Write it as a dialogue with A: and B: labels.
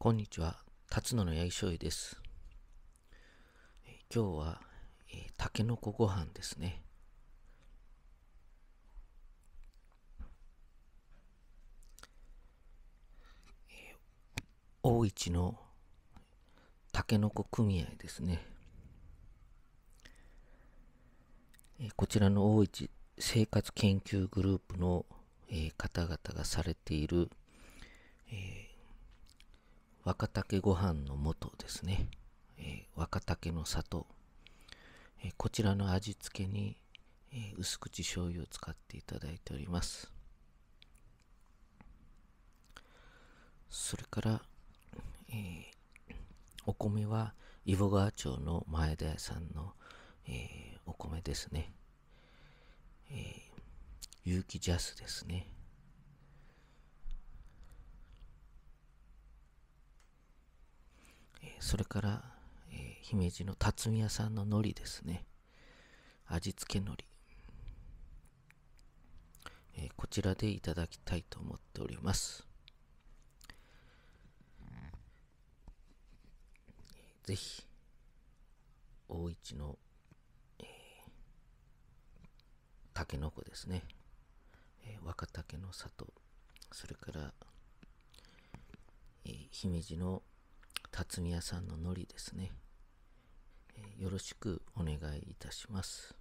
A: こんにちは、辰野の八木醤です。今日は、えー、タケノコご飯ですね。えー、大市のタケノコ組合ですね。えー、こちらの大市生活研究グループの、えー、方々がされている若竹ご飯の素ですね、えー、若竹の砂糖、えー、こちらの味付けに、えー、薄口醤油を使っていただいておりますそれから、えお米は伊保川町の前田屋さんの、えお米ですね、え有機ジャスですねそれから、えー、姫路の辰巳屋さんの海苔ですね。味付け海苔、えー、こちらでいただきたいと思っております。ぜひ、大市の、えー、タケノコですね。えー、若竹の里、それから、えー、姫路の辰巳屋さんの海苔ですね、えー、よろしくお願いいたします